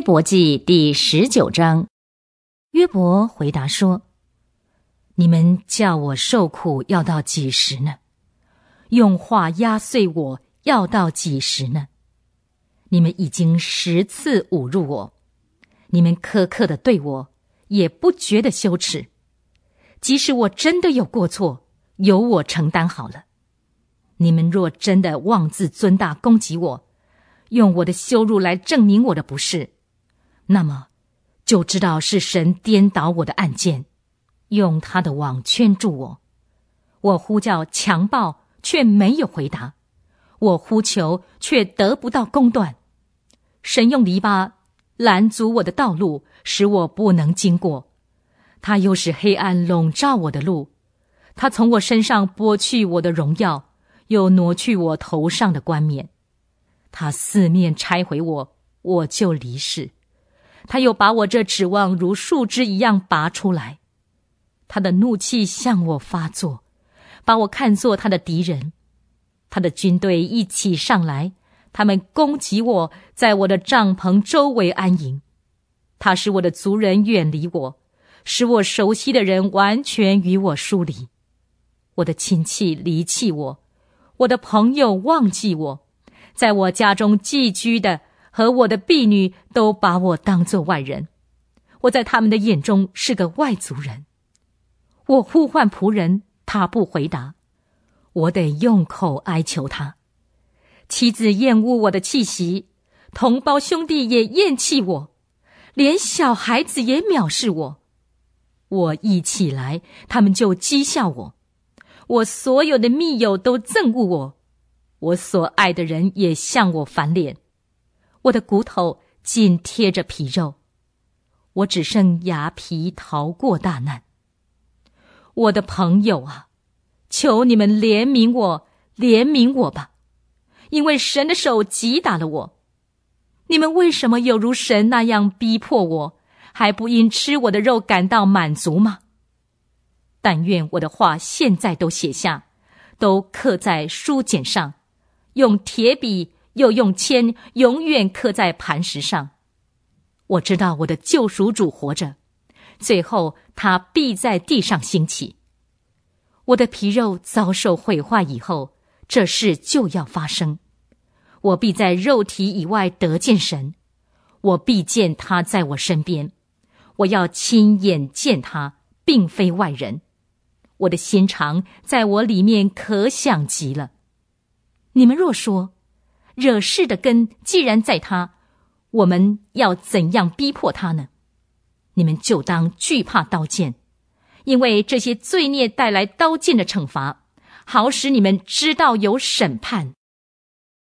伯记第十九章，约伯回答说：“你们叫我受苦要到几时呢？用话压碎我要到几时呢？你们已经十次侮辱我，你们苛刻的对我也不觉得羞耻。即使我真的有过错，由我承担好了。你们若真的妄自尊大，攻击我，用我的羞辱来证明我的不是。”那么，就知道是神颠倒我的案件，用他的网圈住我。我呼叫强暴，却没有回答；我呼求，却得不到公断。神用篱笆拦阻我的道路，使我不能经过。他又使黑暗笼罩我的路，他从我身上剥去我的荣耀，又挪去我头上的冠冕。他四面拆毁我，我就离世。他又把我这指望如树枝一样拔出来，他的怒气向我发作，把我看作他的敌人。他的军队一起上来，他们攻击我在我的帐篷周围安营。他使我的族人远离我，使我熟悉的人完全与我疏离。我的亲戚离弃我，我的朋友忘记我，在我家中寄居的。和我的婢女都把我当作外人，我在他们的眼中是个外族人。我呼唤仆人，他不回答；我得用口哀求他。妻子厌恶我的气息，同胞兄弟也厌弃我，连小孩子也藐视我。我一起来，他们就讥笑我；我所有的密友都憎恶我，我所爱的人也向我反脸。我的骨头紧贴着皮肉，我只剩牙皮逃过大难。我的朋友啊，求你们怜悯我，怜悯我吧，因为神的手击打了我。你们为什么有如神那样逼迫我，还不因吃我的肉感到满足吗？但愿我的话现在都写下，都刻在书简上，用铁笔。又用铅永远刻在磐石上。我知道我的救赎主活着，最后他必在地上兴起。我的皮肉遭受毁坏以后，这事就要发生。我必在肉体以外得见神，我必见他在我身边。我要亲眼见他，并非外人。我的心肠在我里面可想极了。你们若说，惹事的根既然在他，我们要怎样逼迫他呢？你们就当惧怕刀剑，因为这些罪孽带来刀剑的惩罚，好使你们知道有审判。